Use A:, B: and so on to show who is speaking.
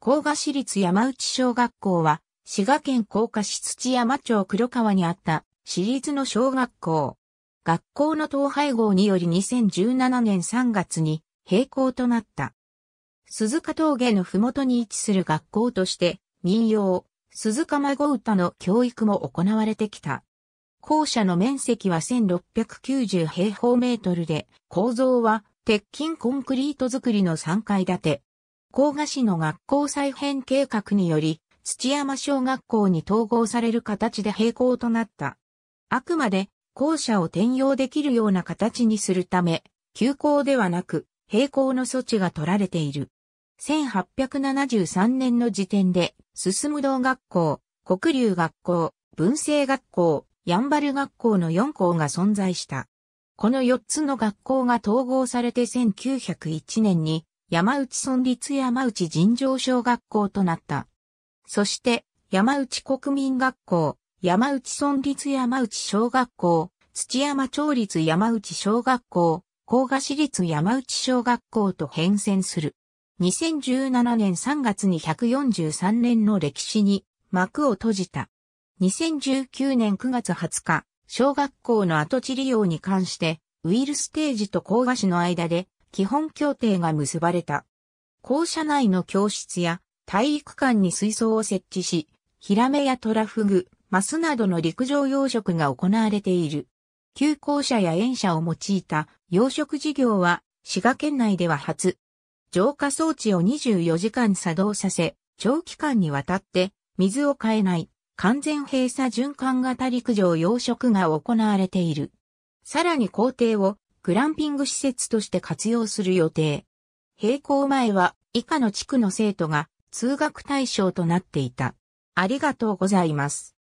A: 甲賀市立山内小学校は、滋賀県甲賀市土山町黒川にあった市立の小学校。学校の統廃合により2017年3月に閉校となった。鈴鹿峠の麓に位置する学校として民謡、鈴鹿孫歌の教育も行われてきた。校舎の面積は1690平方メートルで、構造は鉄筋コンクリート造りの3階建て。甲賀市の学校再編計画により、土山小学校に統合される形で並行となった。あくまで校舎を転用できるような形にするため、休校ではなく、並行の措置が取られている。1873年の時点で、進む道学校、国立学校、文政学校、やんばる学校の4校が存在した。この4つの学校が統合されて1901年に山内村立山内尋常小学校となった。そして、山内国民学校、山内村立山内小学校、土山町立山内小学校、甲賀市立山内小学校と変遷する。2017年3月に143年の歴史に幕を閉じた。2019年9月20日、小学校の跡地利用に関して、ウイルステージと甲賀市の間で基本協定が結ばれた。校舎内の教室や体育館に水槽を設置し、ヒラメやトラフグ、マスなどの陸上養殖が行われている。旧校舎や園舎を用いた養殖事業は滋賀県内では初。浄化装置を24時間作動させ、長期間にわたって水を変えない完全閉鎖循環型陸上養殖が行われている。さらに工程をグランピング施設として活用する予定。閉校前は以下の地区の生徒が通学対象となっていた。ありがとうございます。